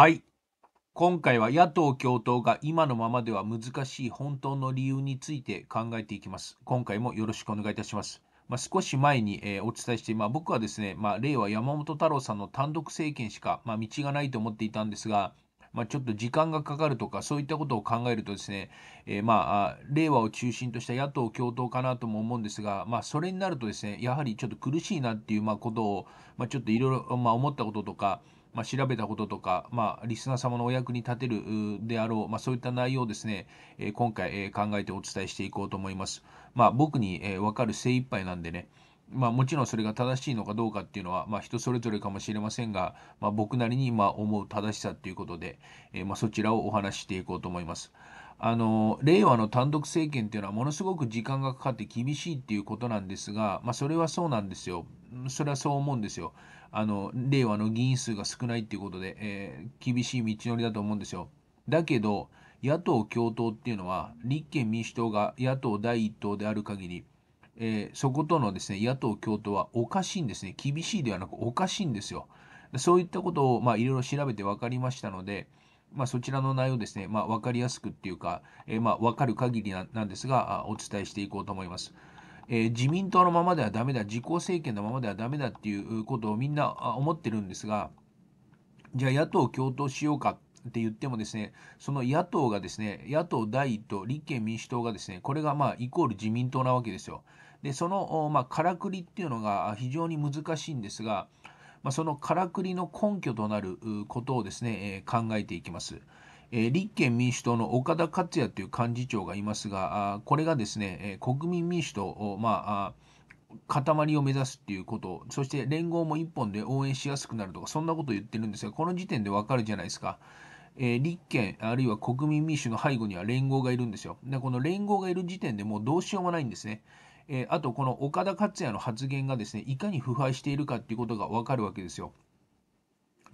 はい。今回は野党共闘が今のままでは難しい本当の理由について考えていきます。今回もよろしくお願いいたします。まあ、少し前に、えー、お伝えして、まあ、僕はですね、まあ、令和山本太郎さんの単独政権しか、まあ、道がないと思っていたんですが、まあ、ちょっと時間がかかるとか、そういったことを考えるとですね、えー、まあ、令和を中心とした野党共闘かなとも思うんですが、まあ、それになるとですね、やはりちょっと苦しいなっていう、まあ、ことを、まあ、ちょっといろいろ、まあ、思ったこととか、まあ、調べたこととか、まあ、リスナー様のお役に立てるであろう、まあ、そういった内容をですね、え今回、え考えてお伝えしていこうと思います。まあ、僕に、えー、分かる精一杯なんでね、まあ、もちろんそれが正しいのかどうかっていうのは、まあ、人それぞれかもしれませんが、まあ、僕なりにま思う正しさっていうことで、えー、まそちらをお話ししていこうと思います。あの令和の単独政権っていうのはものすごく時間がかかって厳しいっていうことなんですが、まそれはそうなんですよ。それはそう思うんですよ。あの、令和の議員数が少ないっていうことで、えー、厳しい道のりだと思うんですよ。だけど、野党共闘っていうのは、立憲民主党が野党第一党である限り、えー、そことのですね、野党共闘はおかしいんですね。厳しいではなくおかしいんですよ。そういったことを、まあ、いろいろ調べて分かりましたので、まあ、そちらの内容ですね、まあ、分かりやすくっていうか、えー、まあ、分かる限りなんですが、お伝えしていこうと思います。えー、自民党のままではだめだ、自公政権のままではだめだっていうことをみんな思ってるんですが、じゃあ野党共闘しようかって言ってもですね、その野党がですね、野党第一党、立憲民主党がですね、これがまあイコール自民党なわけですよ。で、その、まあ、からくりっていうのが非常に難しいんですが、まあ、そのからくりの根拠となることをですね、え考えていきます。えー、立憲民主党の岡田克也という幹事長がいますが、あこれがですね、え国民民主党を、まあ、塊を目指すっていうこと、そして連合も1本で応援しやすくなるとか、そんなことを言ってるんですが、この時点でわかるじゃないですか。えー、立憲、あるいは国民民主の背後には連合がいるんですよ。で、この連合がいる時点でもうどうしようもないんですね。えー、あと、この岡田克也の発言がですね、いかに腐敗しているかっていうことがわかるわけですよ。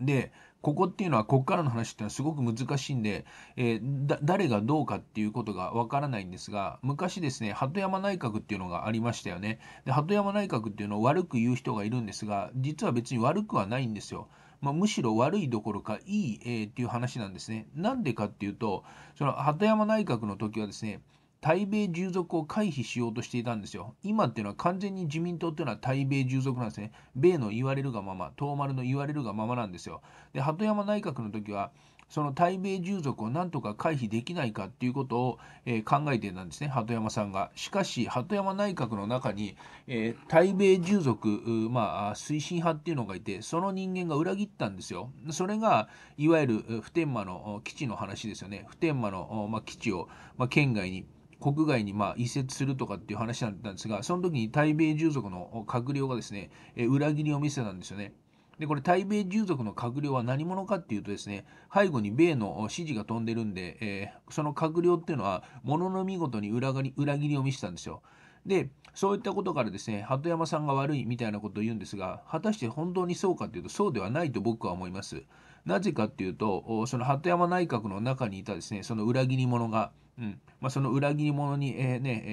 で、ここっていうのは、こっからの話っていうのはすごく難しいんで、えー、誰がどうかっていうことがわからないんですが、昔ですね、鳩山内閣っていうのがありましたよね。で、鳩山内閣っていうのを悪く言う人がいるんですが、実は別に悪くはないんですよ。まあ、むしろ悪いどころかいい、えー、っていう話なんですね。なんでかっていうと、その鳩山内閣の時はですね、対米従属を回避しようとしていたんですよ。今っていうのは完全に自民党っていうのは対米従属なんですね。米の言われるがまま、東丸の言われるがままなんですよ。で、鳩山内閣の時は、その対米従属をなんとか回避できないかっていうことを、えー、考えてたんですね、鳩山さんが。しかし、鳩山内閣の中に、えー、対米従属、まあ、推進派っていうのがいて、その人間が裏切ったんですよ。それが、いわゆる普天間の基地の話ですよね。普天間の、まあ、基地を、まあ、県外に国外にま移設するとかっていう話だったんですが、その時に対米従属の閣僚がですね、え裏切りを見せたんですよね。で、これ、対米従属の閣僚は何者かっていうとですね、背後に米の指示が飛んでるんで、えー、その閣僚っていうのは、ものの見事に裏切りを見せたんですよ。で、そういったことからですね、鳩山さんが悪いみたいなことを言うんですが、果たして本当にそうかっていうと、そうではないと僕は思います。なぜかっていうと、その鳩山内閣の中にいたですね、その裏切り者が、うんまあ、その裏切り者に、えー、ねえ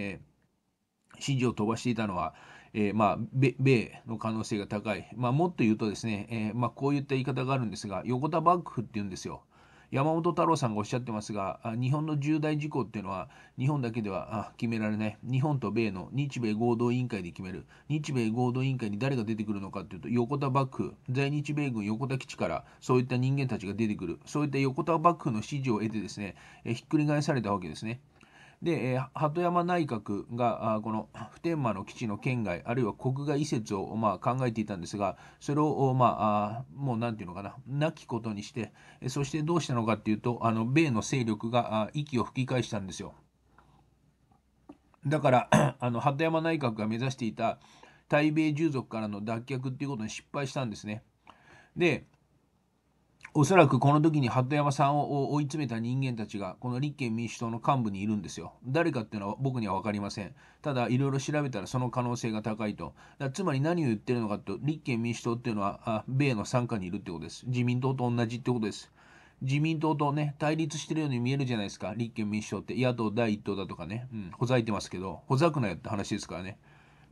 ー、指示を飛ばしていたのは、えー、まあ、米の可能性が高い、まあ、もっと言うとですね、えまあ、こういった言い方があるんですが横田幕府っていうんですよ。山本太郎さんがおっしゃってますが日本の重大事項っていうのは日本だけでは決められない日本と米の日米合同委員会で決める日米合同委員会に誰が出てくるのかっていうと横田幕府在日米軍横田基地からそういった人間たちが出てくるそういった横田幕府の支持を得てですねひっくり返されたわけですねで、えー、鳩山内閣がこの普天間の基地の県外あるいは国外移設を、まあ、考えていたんですがそれを、まあ、もう何て言うのかななきことにしてそしてどうしたのかっていうとあの米の勢力が息を吹き返したんですよ。だから あの鳩山内閣が目指していた対米従属からの脱却っていうことに失敗したんですね。でおそらくこの時に鳩山さんを追い詰めた人間たちが、この立憲民主党の幹部にいるんですよ。誰かっていうのは僕には分かりません。ただ、いろいろ調べたらその可能性が高いと。つまり何を言ってるのかと、立憲民主党っていうのは、米の傘下にいるってことです。自民党と同じってことです。自民党とね、対立してるように見えるじゃないですか。立憲民主党って野党第一党だとかね、うん、ほざいてますけど、ほざくなよって話ですからね。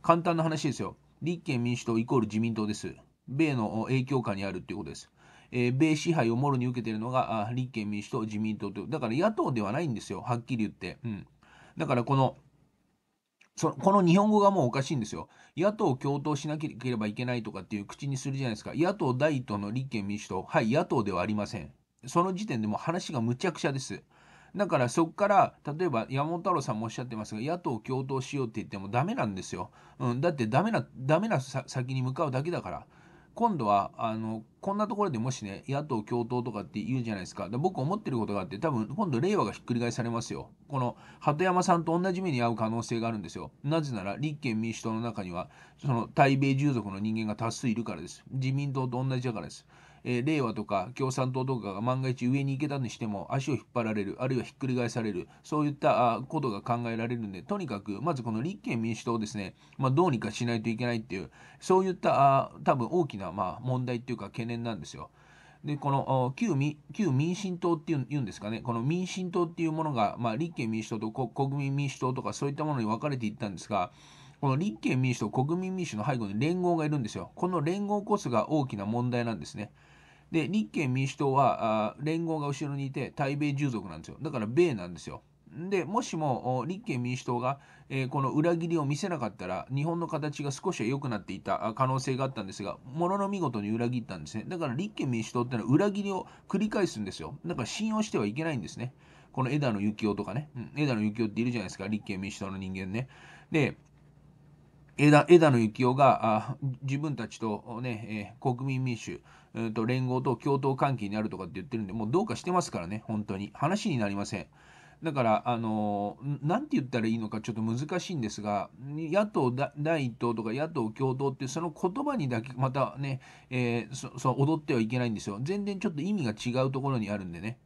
簡単な話ですよ。立憲民主党イコール自民党です。米の影響下にあるっていうことです。えー、米支配をもろに受けているのが立憲民主党、自民党という、だから野党ではないんですよ、はっきり言って。うん、だからこのそこの日本語がもうおかしいんですよ。野党共闘しなければいけないとかっていう口にするじゃないですか。野党第一党の立憲民主党、はい、野党ではありません。その時点でもう話がむちゃくちゃです。だからそこから、例えば山本太郎さんもおっしゃってますが、野党共闘しようって言ってもダメなんですよ。うん、だってダメな、ダメな先に向かうだけだから。今度はあのこんなところでもしね野党共闘とかって言うじゃないですかで僕思ってることがあって多分今度令和がひっくり返されますよこの鳩山さんと同じ目に遭う可能性があるんですよなぜなら立憲民主党の中にはその対米従属の人間が多数いるからです自民党と同じだからですえー、令和とか共産党とかが万が一上に行けたにしても足を引っ張られるあるいはひっくり返されるそういったことが考えられるんでとにかくまずこの立憲民主党をですね、まあ、どうにかしないといけないっていうそういったあ多分大きな、まあ、問題っていうか懸念なんですよ。でこの旧旧民進党っていうんですかね、この民進党っていうものが、まあ、立憲民主党と国民民主党とかそういったものに分かれていったんですが、この立憲民主党、国民民主の背後に連合がいるんですよ。この連合こそが大きな問題なんですね。で、立憲民主党は、連合が後ろにいて、対米従属なんですよ。だから米なんですよ。で、もしも立憲民主党が、えー、この裏切りを見せなかったら、日本の形が少しは良くなっていた可能性があったんですが、ものの見事に裏切ったんですね。だから立憲民主党ってのは裏切りを繰り返すんですよ。だから信用してはいけないんですね。この枝野幸男とかね、うん、枝野幸男っているじゃないですか、立憲民主党の人間ね。で、枝枝野幸男があ自分たちとね、ねえー、国民民主、えー、と連合と共闘関係にあるとかって言ってるんで、もうどうかしてますからね、本当に。話になりません。だから、あのー、て言ったらいいのかちょっと難しいんですが、野党第1党とか野党共闘って、その言葉にだけまたね、えー、そそ踊ってはいけないんですよ。全然ちょっと意味が違うところにあるんでね。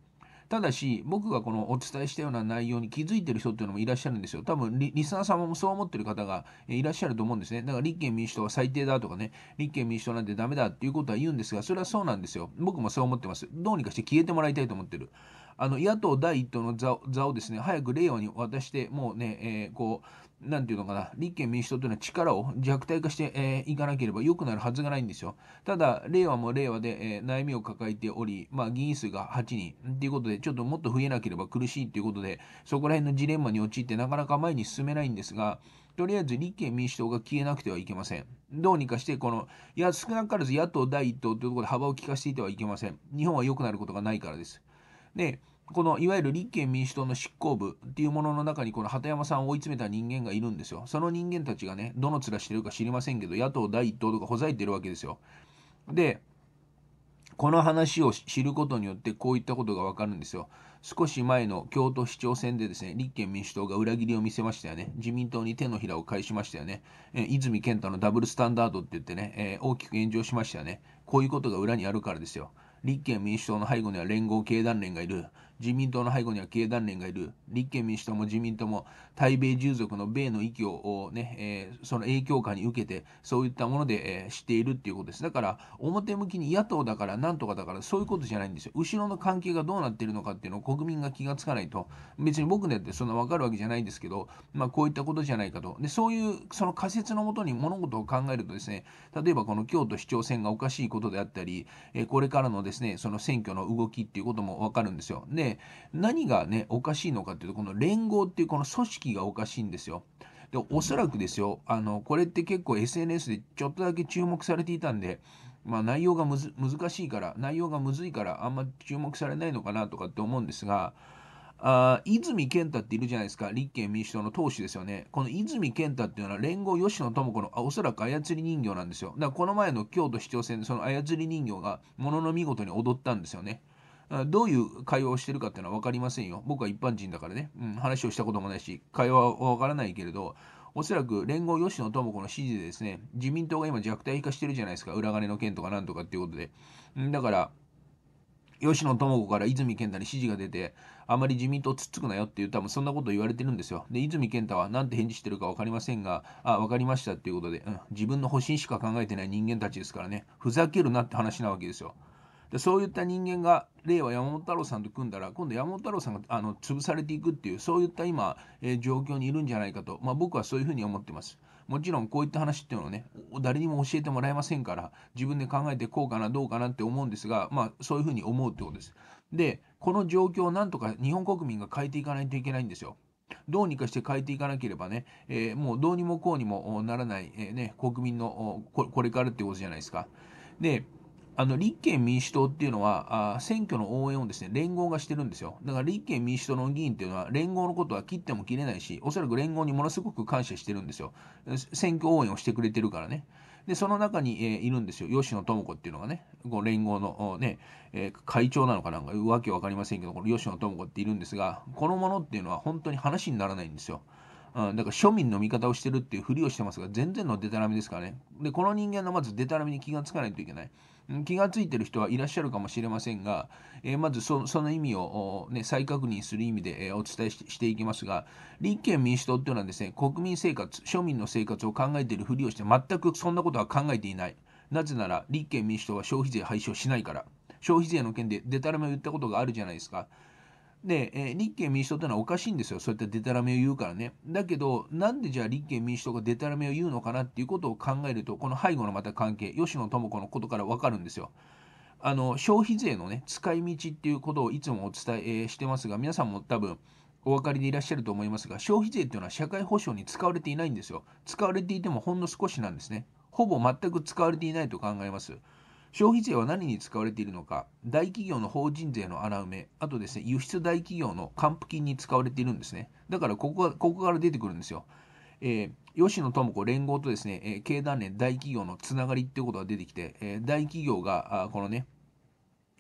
ただし、僕がこのお伝えしたような内容に気づいてる人っていうのもいらっしゃるんですよ。多分リ、リスナー様もそう思ってる方がいらっしゃると思うんですね。だから立憲民主党は最低だとかね、立憲民主党なんてダメだっていうことは言うんですが、それはそうなんですよ。僕もそう思ってます。どうにかして消えてもらいたいと思ってる。あの、野党第一党の座をですね、早く令和に渡して、もうね、えー、こう、なんていうのかな、立憲民主党というのは力を弱体化してい、えー、かなければ良くなるはずがないんですよ。ただ、令和も令和で、えー、悩みを抱えており、まあ、議員数が8人ということで、ちょっともっと増えなければ苦しいということで、そこら辺のジレンマに陥ってなかなか前に進めないんですが、とりあえず立憲民主党が消えなくてはいけません。どうにかして、この、いや、少なからず野党第1党というところで幅を利かせていてはいけません。日本は良くなることがないからです。で、ねこのいわゆる立憲民主党の執行部っていうものの中にこの鳩山さんを追い詰めた人間がいるんですよ。その人間たちがね、どの面してるか知りませんけど、野党第一党とかほざいてるわけですよ。で、この話を知ることによってこういったことがわかるんですよ。少し前の京都市長選でですね、立憲民主党が裏切りを見せましたよね。自民党に手のひらを返しましたよね。え泉健太のダブルスタンダードって言ってね、えー、大きく炎上しましたよね。こういうことが裏にあるからですよ。立憲民主党の背後には連合経団連がいる。自民党の背後には経団連がいる立憲民主党も自民党も対米従属の米の意気をね、えー、その影響下に受けてそういったもので、えー、しているっていうことですだから表向きに野党だからなんとかだからそういうことじゃないんですよ後ろの関係がどうなっているのかっていうのを国民が気がつかないと別に僕だってそんな分かるわけじゃないんですけど、まあ、こういったことじゃないかとでそういうその仮説のもとに物事を考えるとですね例えばこの京都市長選がおかしいことであったり、えー、これからのですねその選挙の動きっていうことも分かるんですよでで何がねおかしいのかっていうとこの連合っていうこの組織がおかしいんですよ。でおそらくですよあのこれって結構 SNS でちょっとだけ注目されていたんで、まあ、内容がむず難しいから内容がむずいからあんま注目されないのかなとかって思うんですがあ泉健太っているじゃないですか立憲民主党の党首ですよねこの泉健太っていうのは連合吉野智子のあおそらく操り人形なんですよだからこの前の京都市長選でその操り人形がものの見事に踊ったんですよね。どういう会話をしてるかっていうのは分かりませんよ。僕は一般人だからね、うん、話をしたこともないし、会話は分からないけれど、おそらく連合吉野智子の指示でですね、自民党が今弱体化してるじゃないですか、裏金の件とかなんとかっていうことで。だから、吉野智子から泉健太に指示が出て、あまり自民党つっつくなよって言ったら、そんなこと言われてるんですよ。で、泉健太は何て返事してるか分かりませんが、あ、分かりましたっていうことで、うん、自分の保身しか考えてない人間たちですからね、ふざけるなって話なわけですよ。でそういった人間が令和山本太郎さんと組んだら今度山本太郎さんがあの潰されていくっていうそういった今、えー、状況にいるんじゃないかと、まあ、僕はそういうふうに思ってます。もちろんこういった話っていうのをね誰にも教えてもらえませんから自分で考えてこうかなどうかなって思うんですが、まあ、そういうふうに思うってことです。でこの状況をなんとか日本国民が変えていかないといけないんですよ。どうにかして変えていかなければね、えー、もうどうにもこうにもならない、えー、ね、国民のこれからってことじゃないですか。であの立憲民主党っていうのはあ、選挙の応援をですね連合がしてるんですよ。だから立憲民主党の議員っていうのは、連合のことは切っても切れないし、おそらく連合にものすごく感謝してるんですよ。選挙応援をしてくれてるからね。で、その中に、えー、いるんですよ、吉野智子っていうのがね、こう連合の、ねえー、会長なのかなんか、わけわかりませんけど、この吉野智子っているんですが、このものっていうのは本当に話にならないんですよ。うん、だから庶民の味方をしてるっていうふりをしてますが、全然のデタラメですからね。で、この人間のまずデタラメに気がつかないといけない。気がついてる人はいらっしゃるかもしれませんが、えー、まずその意味を、ね、再確認する意味で、えー、お伝えしていきますが、立憲民主党っていうのはですね、国民生活、庶民の生活を考えているふりをして、全くそんなことは考えていない。なぜなら、立憲民主党は消費税廃止をしないから。消費税の件でデタラメを言ったことがあるじゃないですか。で、えー、立憲民主党ってのはおかしいんですよ。そうやってデタラメを言うからね。だけど、なんでじゃあ立憲民主党がデタラメを言うのかなっていうことを考えると、この背後のまた関係、吉野智子のことからわかるんですよ。あの、消費税のね、使い道っていうことをいつもお伝え、してますが、皆さんも多分、お分かりでいらっしゃると思いますが、消費税っていうのは社会保障に使われていないんですよ。使われていてもほんの少しなんですね。ほぼ全く使われていないと考えます。消費税は何に使われているのか、大企業の法人税の穴埋め、あとですね、輸出大企業の還付金に使われているんですね。だからここが、ここから出てくるんですよ。えー、吉野智子連合とですね、えー、経団連大企業のつながりっていうことが出てきて、えー、大企業が、あこのね、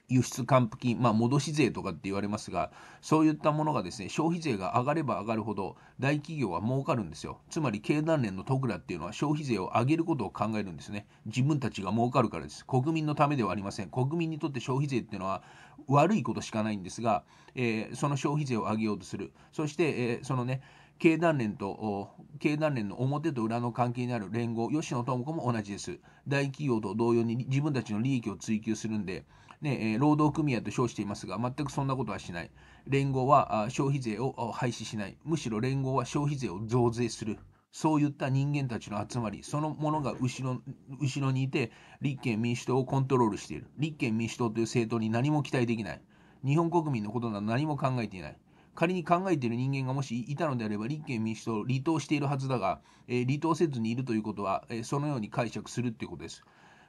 輸出還付金、まあ、戻し税とかって言われますが、そういったものがですね、消費税が上がれば上がるほど、大企業は儲かるんですよ。つまり、経団連のトクラっていうのは、消費税を上げることを考えるんですね。自分たちが儲かるからです。国民のためではありません。国民にとって消費税っていうのは、悪いことしかないんですが、えー、その消費税を上げようとする。そして、えー、そのね、経団連と経団連の表と裏の関係にある連合、吉野智子も同じです。大企業と同様に自分たちの利益を追求するんで、ね、労働組合と称していますが、全くそんなことはしない。連合は消費税を廃止しない。むしろ連合は消費税を増税する。そういった人間たちの集まり、そのものが後ろ後ろにいて、立憲民主党をコントロールしている。立憲民主党という政党に何も期待できない。日本国民のことなど何も考えていない。仮に考えている人間がもしいたのであれば立憲民主党を離党しているはずだが、えー、離党せずにいるということは、えー、そのように解釈するということです。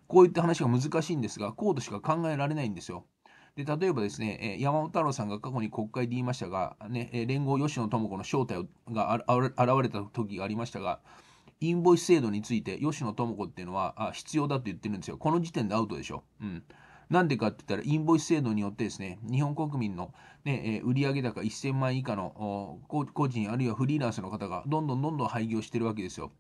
こういった話が難しいんですが、コーしか考えられないんですよ。で例えばですね、山本太郎さんが過去に国会で言いましたが、ね、連合吉野智子の正体が現れた時がありましたが、インボイス制度について吉野智子っていうのは必要だと言ってるんですよ。この時点でアウトでしょ。うん。なんでかって言ったら、インボイス制度によってですね、日本国民の、ね、売上高1000万以下の個人あるいはフリーランスの方がどんどんどんどん廃業してるわけですよ。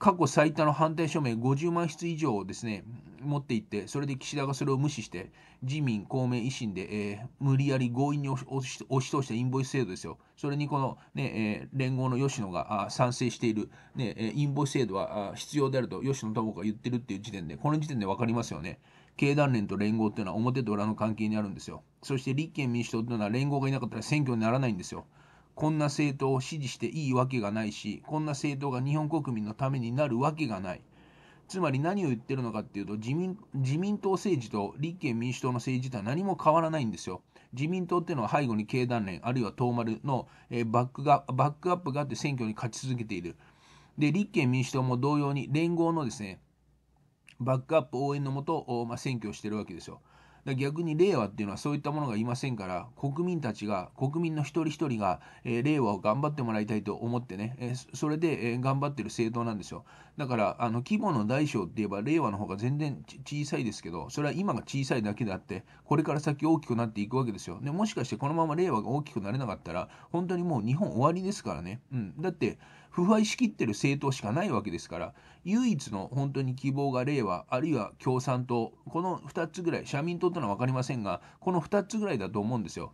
過去最多の反対署名50万筆以上をですね、持っていって、それで岸田がそれを無視して、自民、公明、維新で、えー、無理やり強引に押し通したインボイス制度ですよ。それにこのね、えー、連合の吉野が賛成している、ねえインボイス制度は必要であると吉野智子が言ってるっていう時点で、この時点で分かりますよね。経団連と連合っていうのは表と裏の関係にあるんですよ。そして立憲民主党っていうのは連合がいなかったら選挙にならないんですよ。こんな政党を支持していいわけがないし、こんな政党が日本国民のためになるわけがない。つまり何を言ってるのかっていうと自民、自民党政治と立憲民主党の政治とは何も変わらないんですよ。自民党っていうのは背後に経団連、あるいは東丸の、えバックがバックアップがあって選挙に勝ち続けている。で、立憲民主党も同様に連合のですね、バックアップ応援のもと、まあ、選挙をしてるわけですよ。だ逆に令和っていうのはそういったものがいませんから国民たちが国民の一人一人が、えー、令和を頑張ってもらいたいと思ってね、えー、それで、えー、頑張ってる政党なんですよだからあの規模の大小って言えば令和の方が全然小さいですけどそれは今が小さいだけであってこれから先大きくなっていくわけですよでもしかしてこのまま令和が大きくなれなかったら本当にもう日本終わりですからね、うん、だって腐敗しきってる政党しかないわけですから唯一の本当に希望が令和あるいは共産党この2つぐらい社民党ってのは分かりませんがこの2つぐらいだと思うんですよ。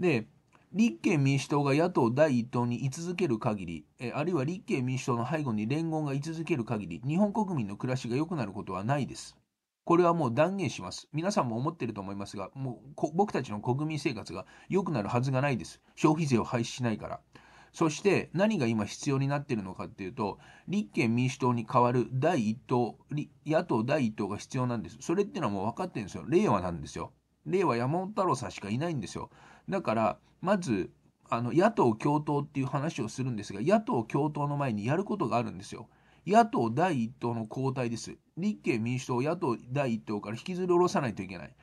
で立憲民主党が野党第1党に居続ける限り、えあるいは立憲民主党の背後に連合が居続ける限り、日本国民の暮らしが良くなることはないです。これはもう断言します。皆さんも思ってると思いますが、もう僕たちの国民生活が良くなるはずがないです。消費税を廃止しないから。そして何が今必要になっているのかっていうと、立憲民主党に代わる第1党、野党第1党が必要なんです。それっていうのはもう分かってるんですよ。令和なんですよ。令和山本太郎さんしかいないんですよ。だから、まず、あの、野党共闘っていう話をするんですが、野党共闘の前にやることがあるんですよ。野党第1党の交代です。立憲民主党を野党第1党から引きずり下ろさないといけない。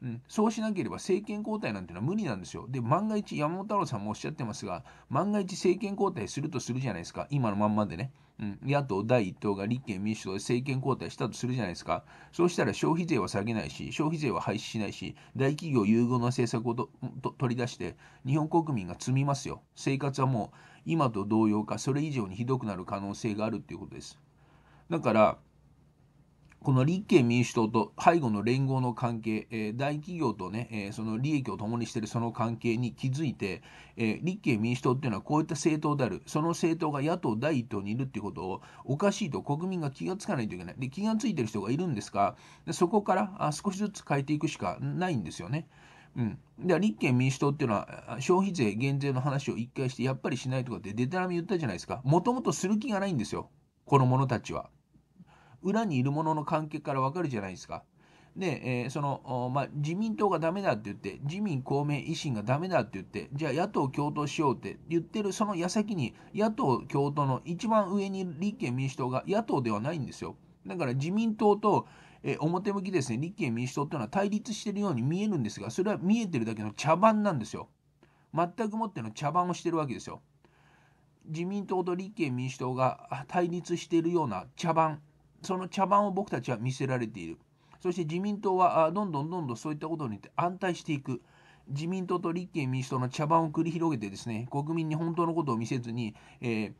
うん、そうしなければ政権交代なんてのは無理なんですよ。で、万が一、山本太郎さんもおっしゃってますが、万が一政権交代するとするじゃないですか、今のまんまでね。うん、野党第1党が立憲民主党で政権交代したとするじゃないですか、そうしたら消費税は下げないし、消費税は廃止しないし、大企業優遇の政策を取り出して、日本国民が積みますよ、生活はもう今と同様か、それ以上にひどくなる可能性があるということです。だから、この立憲民主党と背後の連合の関係、えー、大企業とね、えー、その利益を共にしているその関係に気づいて、えー、立憲民主党っていうのはこういった政党である、その政党が野党第一党にいるっていうことをおかしいと国民が気がつかないといけない。で、気がついてる人がいるんですが、そこからあ少しずつ変えていくしかないんですよね。うん、では立憲民主党っていうのは消費税減税の話を一回してやっぱりしないとかってでたらめ言ったじゃないですかもともとする気がないんですよこの者たちは。裏にいるものの関係からわかるじゃないですか。で、えー、その、まあ、自民党がダメだって言って、自民、公明、維新がダメだって言って、じゃあ野党共闘しようって言ってるその矢先に、野党共闘の一番上に立憲民主党が野党ではないんですよ。だから自民党と、えー、表向きですね、立憲民主党っていうのは対立してるように見えるんですが、それは見えてるだけの茶番なんですよ。全くもっての茶番をしてるわけですよ。自民党と立憲民主党が対立しているような茶番その茶番を僕たちは見せられている。そして自民党はどんどんどんどんそういったことによって安泰していく。自民党と立憲民主党の茶番を繰り広げてですね、国民に本当のことを見せずに、えー、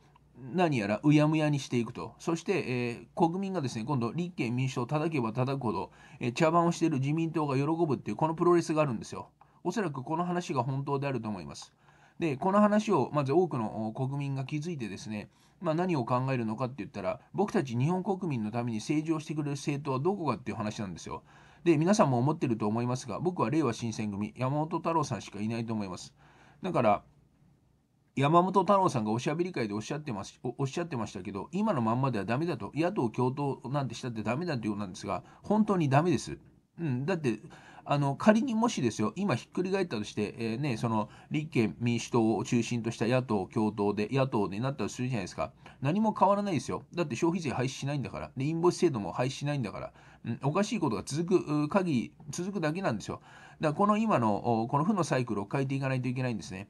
何やらうやむやにしていくと。そして、えー、国民がですね、今度立憲民主党を叩けば叩くほど、えー、茶番をしている自民党が喜ぶっていう、このプロレスがあるんですよ。おそらくこの話が本当であると思います。でこの話をまず多くの国民が気づいてですねまあ、何を考えるのかって言ったら僕たち日本国民のために政治をしてくれる政党はどこかっていう話なんですよ。で皆さんも思ってると思いますが僕は令和新選組山本太郎さんしかいないと思います。だから山本太郎さんがおしゃべり会でおっしゃってますおっしゃってましたけど今のまんまではダメだと野党共闘なんてしたってダメだということなんですが本当にダメです。うん、だってあの仮にもしですよ、今ひっくり返ったとして、えー、ね、その立憲民主党を中心とした野党共闘で、野党になったとするじゃないですか、何も変わらないですよ。だって消費税廃止しないんだから、でインボイス制度も廃止しないんだから、うん、おかしいことが続く限り、続くだけなんですよ。だからこの今の、この負のサイクルを変えていかないといけないんですね。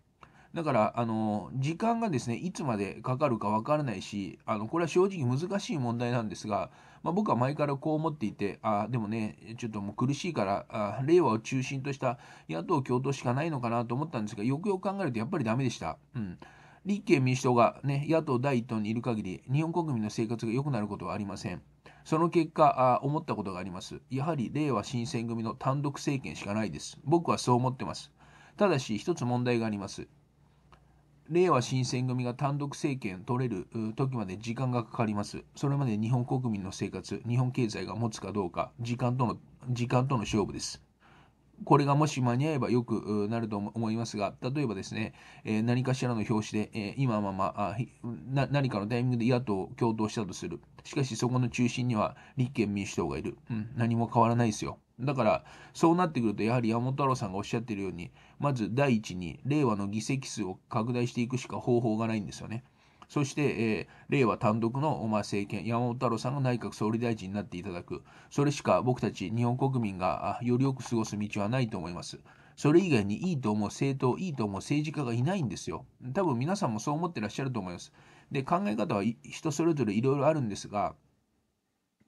だから、あの、時間がですね、いつまでかかるかわからないし、あの、これは正直難しい問題なんですが、まあ、僕は前からこう思っていて、あでもね、ちょっともう苦しいから、あ令和を中心とした野党共闘しかないのかなと思ったんですが、よくよく考えるとやっぱりダメでした。うん立憲民主党が、ね、野党第一党にいる限り、日本国民の生活が良くなることはありません。その結果あ、思ったことがあります。やはり、令和新選組の単独政権しかないです。僕はそう思ってます。ただし、一つ問題があります。令和新選組が単独政権取れる時まで時間がかかります。それまで日本国民の生活、日本経済が持つかどうか、時間との時間との勝負です。これがもし間に合えばよくなると思いますが、例えばですね、え何かしらの表紙で、え今ままあ何かのタイミングで野党を共闘したとする。しかしそこの中心には立憲民主党がいる。うん、何も変わらないですよ。だからそうなってくるとやはり山本太郎さんがおっしゃってるようにまず第一に令和の議席数を拡大していくしか方法がないんですよね。そして、えー、令和単独の、お前政権、山本太郎さんが内閣総理大臣になっていただく、それしか僕たち日本国民がよりよく過ごす道はないと思います。それ以外にいいと思う政党、いいと思う政治家がいないんですよ。多分皆さんもそう思ってらっしゃると思います。で、考え方は人それぞれいろいろあるんですが、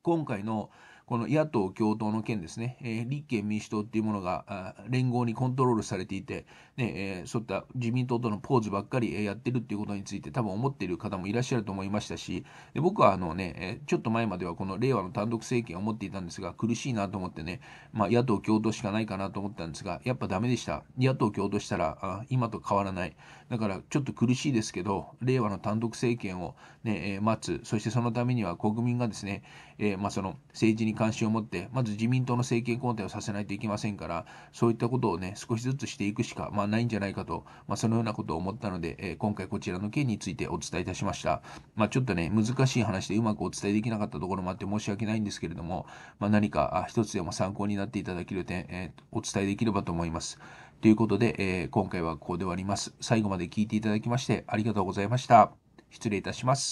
今回のこの野党共闘の件ですね、えー、立憲民主党っていうものが連合にコントロールされていて、ねえー、そういった自民党とのポーズばっかりやってるっていうことについて多分思っている方もいらっしゃると思いましたし、で僕はあのね、ちょっと前まではこの令和の単独政権を持っていたんですが、苦しいなと思ってね、まあ、野党共闘しかないかなと思ったんですが、やっぱダメでした。野党共闘したらあ今と変わらない。だからちょっと苦しいですけど、令和の単独政権をね、え待つ、そしてそのためには国民がですね、えー、まあ、その政治に関心を持って、まず自民党の政権交代をさせないといけませんから、そういったことをね、少しずつしていくしか、まあ、ないんじゃないかと、まあ、そのようなことを思ったので、えー、今回こちらの件についてお伝えいたしました。まあ、ちょっとね、難しい話でうまくお伝えできなかったところもあって申し訳ないんですけれども、ま何か一つでも参考になっていただける点、えー、お伝えできればと思います。ということで、えー、今回はここで終わります。最後まで聞いていただきましてありがとうございました。失礼いたします。